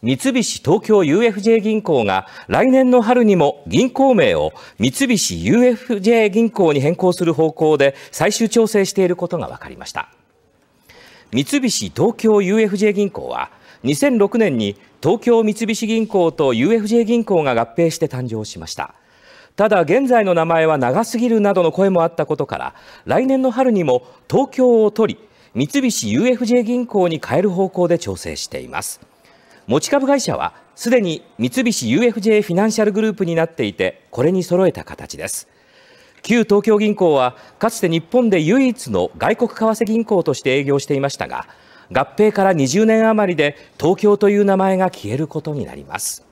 三菱東京 UFJ 銀行が来年の春にも銀行名を三菱 UFJ 銀行に変更する方向で最終調整していることが分かりました三菱東京 UFJ 銀行は2006年に東京三菱銀行と UFJ 銀行が合併して誕生しましたただ現在の名前は長すぎるなどの声もあったことから来年の春にも東京を取り三菱 UFJ 銀行に変える方向で調整しています持ち株会社はすでに三菱 UFJ フィナンシャルグループになっていてこれに揃えた形です旧東京銀行はかつて日本で唯一の外国為替銀行として営業していましたが合併から20年余りで東京という名前が消えることになります